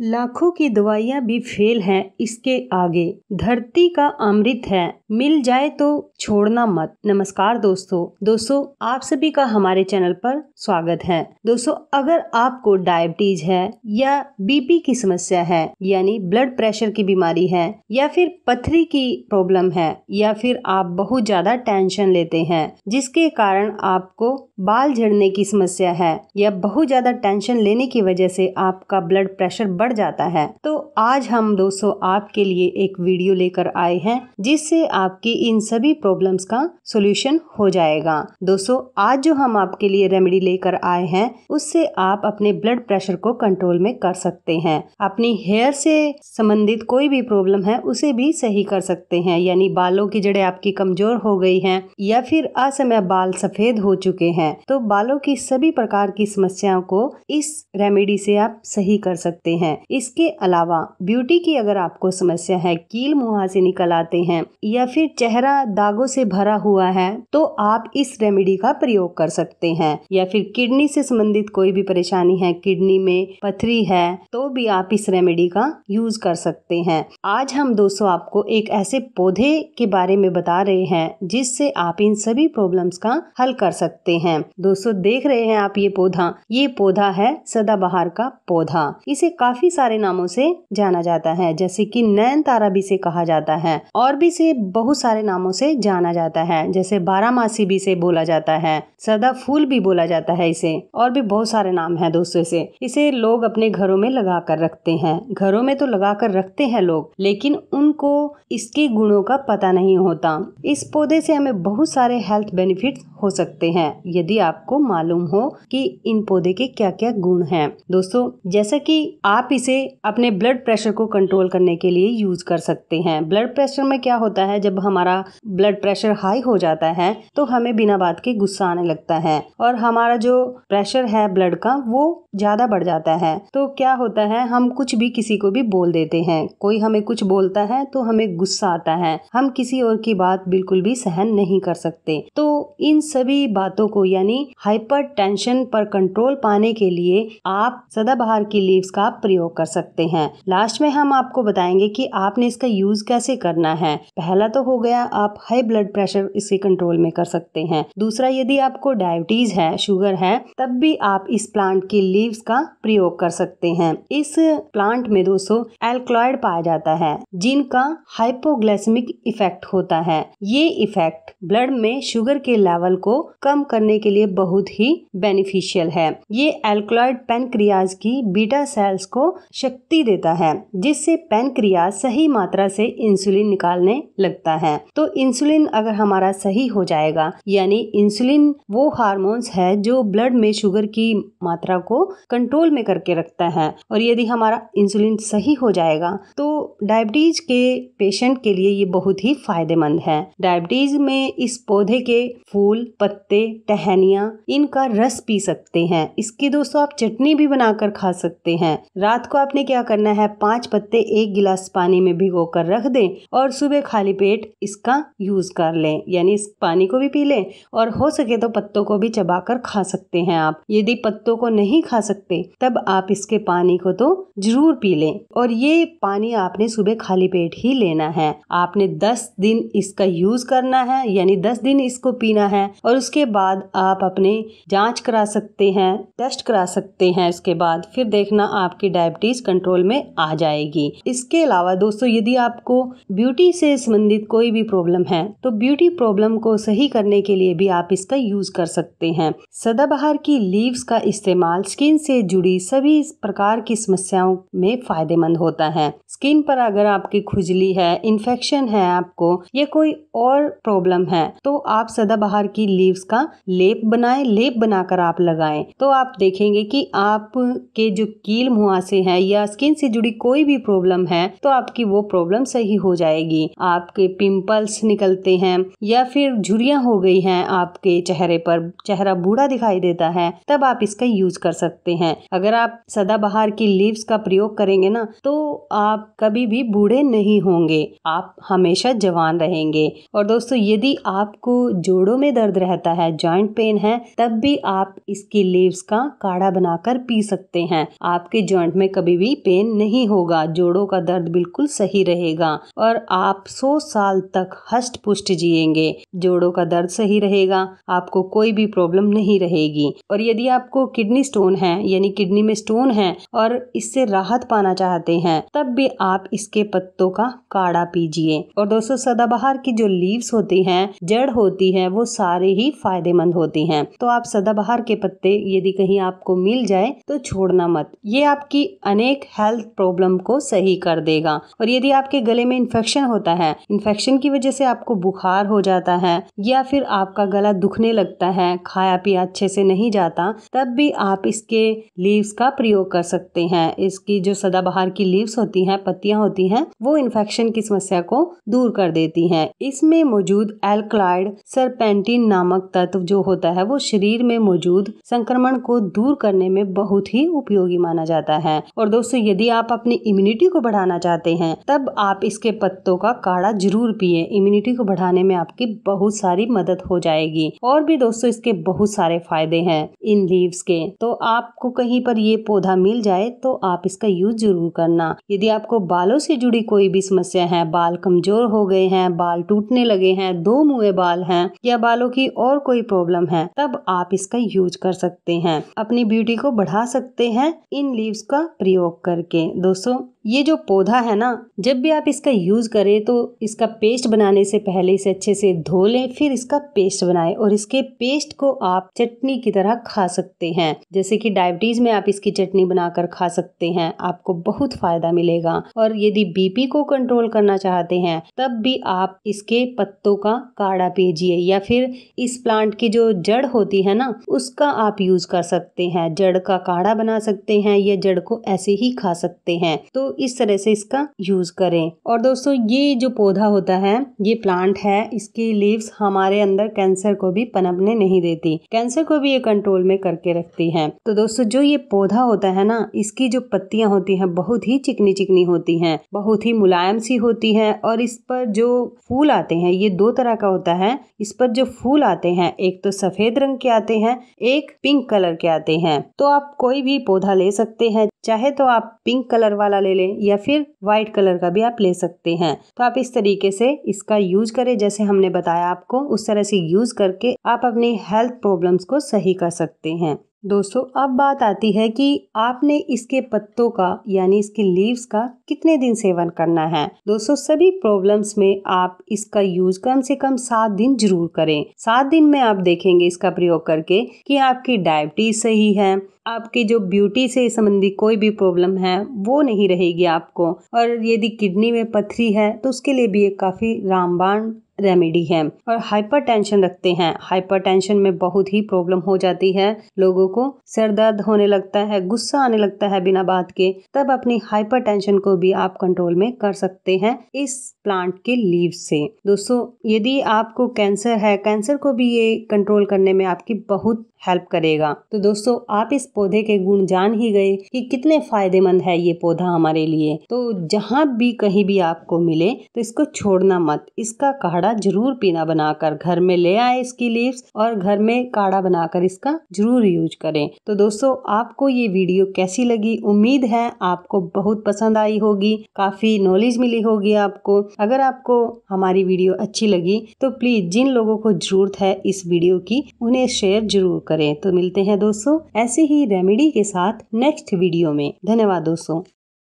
लाखों की दवाइयाँ भी फेल हैं इसके आगे धरती का अमृत है मिल जाए तो छोड़ना मत नमस्कार दोस्तों दोस्तों आप सभी का हमारे चैनल पर स्वागत है दोस्तों अगर आपको डायबिटीज है या बीपी की समस्या है यानी ब्लड प्रेशर की बीमारी है या फिर पथरी की प्रॉब्लम है या फिर आप बहुत ज्यादा टेंशन लेते हैं जिसके कारण आपको बाल झड़ने की समस्या है या बहुत ज्यादा टेंशन लेने की वजह से आपका ब्लड प्रेशर बढ़ जाता है तो आज हम दोस्तों आपके लिए एक वीडियो लेकर आए हैं जिससे आपकी इन सभी प्रॉब्लम्स का सोल्यूशन हो जाएगा दोस्तों आज जो हम आपके लिए रेमेडी लेकर आए हैं उससे आप अपने ब्लड प्रेशर को कंट्रोल में कर सकते हैं अपनी हेयर से संबंधित कोई भी प्रॉब्लम है उसे भी सही कर सकते हैं यानी बालों की जड़ें आपकी कमजोर हो गई हैं या फिर असमय बाल सफेद हो चुके हैं हैं तो बालों की सभी प्रकार की समस्याओं को इस रेमेडी से आप सही कर सकते हैं इसके अलावा ब्यूटी की अगर आपको समस्या है कील मुहा से निकल आते हैं या फिर चेहरा दागों से भरा हुआ है तो आप इस रेमेडी का प्रयोग कर सकते हैं या फिर किडनी से संबंधित कोई भी परेशानी है किडनी में पथरी है तो भी आप इस रेमेडी का यूज कर सकते हैं आज हम दोस्तों आपको एक ऐसे पौधे के बारे में बता रहे हैं जिससे आप इन सभी प्रॉब्लम्स का हल कर सकते हैं हैं दोस्तों देख रहे हैं आप ये पौधा ये पौधा है सदाबहार का पौधा इसे काफी सारे नामों से जाना जाता है जैसे कि नयन तारा भी से कहा जाता है और भी से बहुत सारे नामों से जाना जाता है जैसे बारामासी भी से बोला जाता है सदा फूल भी बोला जाता है इसे और भी बहुत सारे नाम है दोस्तों इसे इसे लोग अपने घरों में लगा कर रखते हैं घरों में तो लगा कर रखते हैं लोग लेकिन उनको इसके गुणों का पता नहीं होता इस पौधे से हमें बहुत सारे हेल्थ बेनिफिट हो सकते हैं ये यदि आपको मालूम हो कि इन पौधे के क्या क्या गुण हैं दोस्तों जैसा कि आप इसे अपने ब्लड प्रेशर को कंट्रोल करने के लिए यूज कर सकते हैं ब्लड प्रेशर में क्या होता है जब हमारा ब्लड प्रेशर हाई हो जाता है तो हमें बिना बात के गुस्सा आने लगता है और हमारा जो प्रेशर है ब्लड का वो ज्यादा बढ़ जाता है तो क्या होता है हम कुछ भी किसी को भी बोल देते हैं कोई हमें कुछ बोलता है तो हमें गुस्सा आता है हम किसी और की बात बिल्कुल भी सहन नहीं कर सकते तो इन सभी बातों को यानी हाइपरटेंशन पर कंट्रोल पाने के लिए आप सदाबहार की लीव्स का प्रयोग कर सकते हैं लास्ट में हम आपको बताएंगे कि आपने इसका यूज कैसे करना है पहला तो हो गया आप हाई ब्लड प्रेशर इसके कंट्रोल में कर सकते हैं दूसरा यदि आपको डायबिटीज है शुगर है तब भी आप इस प्लांट की लीव्स का प्रयोग कर सकते हैं इस प्लांट में दोस्तों एल्कलॉयड पाया जाता है जिनका हाइपोग्लाइसेमिक इफेक्ट होता है ये इफेक्ट ब्लड में शुगर के लेवल को कम करने के लिए बहुत ही बेनिफिशियल है ये एल्कोलाइड पेनक्रियाज की बीटा सेल्स को शक्ति देता है जिससे पेनक्रियाज सही मात्रा से इंसुलिन निकालने लगता है तो इंसुलिन अगर हमारा सही हो जाएगा यानी इंसुलिन वो हार्मोन्स है जो ब्लड में शुगर की मात्रा को कंट्रोल में करके रखता है और यदि हमारा इंसुलिन सही हो जाएगा तो डायबिटीज के पेशेंट के लिए ये बहुत ही फायदेमंद है डायबिटीज में इस पौधे के फूल पत्ते टहन धनिया इनका रस पी सकते हैं इसकी दोस्तों आप चटनी भी बनाकर खा सकते हैं रात को आपने क्या करना है पांच पत्ते एक गिलास पानी में भिगो कर रख दें और सुबह खाली पेट इसका यूज कर लें यानी इस पानी को भी पी लें और हो सके तो पत्तों को भी चबाकर खा सकते हैं आप यदि पत्तों को नहीं खा सकते तब आप इसके पानी को तो जरूर पी लें और ये पानी आपने सुबह खाली पेट ही लेना है आपने दस दिन इसका यूज करना है यानी दस दिन इसको पीना है और उसके बाद आप अपने जांच करा सकते हैं टेस्ट करा सकते हैं उसके बाद फिर देखना आपकी डायबिटीज कंट्रोल में आ जाएगी इसके अलावा दोस्तों यदि आपको ब्यूटी से संबंधित कोई भी प्रॉब्लम है तो ब्यूटी प्रॉब्लम को सही करने के लिए भी आप इसका यूज कर सकते हैं सदाबहार की लीव्स का इस्तेमाल स्किन से जुड़ी सभी प्रकार की समस्याओं में फायदेमंद होता है स्किन पर अगर आपकी खुजली है इन्फेक्शन है आपको या कोई और प्रॉब्लम है तो आप सदाबहार की लीव्स का ले लेप बनाएं लेप बनाकर आप लगाएं तो आप देखेंगे कि के जो कील मुहासे हैं या स्किन से जुड़ी कोई भी प्रॉब्लम है तो आपकी वो प्रॉब्लम सही हो जाएगी आपके पिंपल्स निकलते हैं या फिर झुरियां हो गई हैं आपके चेहरे पर चेहरा बूढ़ा दिखाई देता है तब आप इसका यूज कर सकते हैं अगर आप सदाबहार की लीव्स का प्रयोग करेंगे ना तो आप कभी भी बूढ़े नहीं होंगे आप हमेशा जवान रहेंगे और दोस्तों यदि आपको जोड़ों में दर्द रहता है ज्वाइंट पेन है तब भी आप इसकी लीव्स का काढ़ा बनाकर पी सकते हैं आपके जॉइंट में कभी भी पेन नहीं होगा जोड़ों का दर्द बिल्कुल सही रहेगा और आप 100 साल तक हष्ट पुष्ट जियेंगे जोड़ों का दर्द सही रहेगा आपको कोई भी प्रॉब्लम नहीं रहेगी और यदि आपको किडनी स्टोन है यानी किडनी में स्टोन है और इससे राहत पाना चाहते हैं तब भी आप इसके पत्तों का काढ़ा पीजिए और दोस्तों सदाबहार की जो लीव्स होती हैं जड़ होती है वो सारे ही फायदेमंद होते होती हैं तो आप सदाबहार के पत्ते यदि कहीं आपको मिल जाए तो छोड़ना मत ये आपकी अनेक हेल्थ प्रॉब्लम को सही कर देगा और यदि आपके गले में इन्फेक्शन होता है इन्फेक्शन की वजह से आपको बुखार हो जाता है या फिर आपका गला दुखने लगता है खाया पिया अच्छे से नहीं जाता तब भी आप इसके लीव्स का प्रयोग कर सकते हैं इसकी जो सदाबहार की लीव्स होती हैं पत्तियां होती हैं वो इन्फेक्शन की समस्या को दूर कर देती हैं इसमें मौजूद एल्कलाइड सरपेंटिन नामक तत्व जो हो होता है वो शरीर में मौजूद संक्रमण को दूर करने में बहुत ही उपयोगी माना जाता है और दोस्तों यदि आप अपनी इम्यूनिटी को बढ़ाना चाहते हैं तब आप इसके पत्तों का काढ़ा जरूर पिए इम्यूनिटी को बढ़ाने में आपकी बहुत सारी मदद हो जाएगी और भी दोस्तों इसके बहुत सारे फायदे हैं इन लीव्स के तो आपको कहीं पर ये पौधा मिल जाए तो आप इसका यूज जरूर करना यदि आपको बालों से जुड़ी कोई भी समस्या है बाल कमजोर हो गए हैं बाल टूटने लगे हैं दो मुए बाल हैं या बालों की और कोई प्रॉब्लम कम है तब आप इसका यूज कर सकते हैं अपनी ब्यूटी को बढ़ा सकते हैं इन लीव्स का प्रयोग करके दोस्तों ये जो पौधा है ना जब भी आप इसका यूज़ करें तो इसका पेस्ट बनाने से पहले इसे अच्छे से धो लें फिर इसका पेस्ट बनाएं और इसके पेस्ट को आप चटनी की तरह खा सकते हैं जैसे कि डायबिटीज़ में आप इसकी चटनी बनाकर खा सकते हैं आपको बहुत फ़ायदा मिलेगा और यदि बीपी को कंट्रोल करना चाहते हैं तब भी आप इसके पत्तों का काढ़ा पीजिए या फिर इस प्लांट की जो जड़ होती है ना उसका आप यूज़ कर सकते हैं जड़ का काढ़ा बना सकते हैं या जड़ को ऐसे ही खा सकते हैं तो इस तरह से इसका यूज करें और दोस्तों ये जो पौधा होता है ये प्लांट है इसकी लीव्स हमारे अंदर कैंसर को भी पनपने नहीं देती कैंसर को भी ये कंट्रोल में करके रखती है तो दोस्तों जो ये पौधा होता है ना इसकी जो पत्तियां होती हैं बहुत ही चिकनी चिकनी होती हैं बहुत ही मुलायम सी होती है और इस पर जो फूल आते हैं ये दो तरह का होता है इस पर जो फूल आते हैं एक तो सफेद रंग के आते हैं एक पिंक कलर के आते हैं तो आप कोई भी पौधा ले सकते हैं चाहे तो आप पिंक कलर वाला ले लें लें या फिर वाइट कलर का भी आप ले सकते हैं तो आप इस तरीके से इसका यूज करें जैसे हमने बताया आपको उस तरह से यूज करके आप अपनी हेल्थ प्रॉब्लम्स को सही कर सकते हैं दोस्तों अब बात आती है कि आपने इसके पत्तों का यानी इसके लीव्स का कितने दिन सेवन करना है दोस्तों सभी प्रॉब्लम्स में आप इसका यूज कम से कम सात दिन जरूर करें सात दिन में आप देखेंगे इसका प्रयोग करके कि आपकी डायबिटीज सही है आपकी जो ब्यूटी से संबंधी कोई भी प्रॉब्लम है वो नहीं रहेगी आपको और यदि किडनी में पथरी है तो उसके लिए भी ये काफ़ी रामबाण रेमेडी है और हाइपरटेंशन रखते हैं हाइपरटेंशन में बहुत ही प्रॉब्लम हो जाती है लोगों को सर दर्द होने लगता है गुस्सा आने लगता है बिना बात के तब अपनी हाइपरटेंशन को भी आप कंट्रोल में कर सकते हैं इस प्लांट के लीव से दोस्तों यदि आपको कैंसर है कैंसर को भी ये कंट्रोल करने में आपकी बहुत हेल्प करेगा तो दोस्तों आप इस पौधे के गुण जान ही गए कि कितने फायदेमंद है ये पौधा हमारे लिए तो जहाँ भी कहीं भी आपको मिले तो इसको छोड़ना मत इसका काढ़ काढ़ा जरूर पीना बनाकर घर में ले आए इसकी लीव्स और घर में काढ़ा बनाकर इसका जरूर यूज करें तो दोस्तों आपको ये वीडियो कैसी लगी उम्मीद है आपको बहुत पसंद आई होगी काफी नॉलेज मिली होगी आपको अगर आपको हमारी वीडियो अच्छी लगी तो प्लीज जिन लोगों को जरूरत है इस वीडियो की उन्हें शेयर जरूर करें तो मिलते हैं दोस्तों ऐसे ही रेमेडी के साथ नेक्स्ट वीडियो में धन्यवाद दोस्तों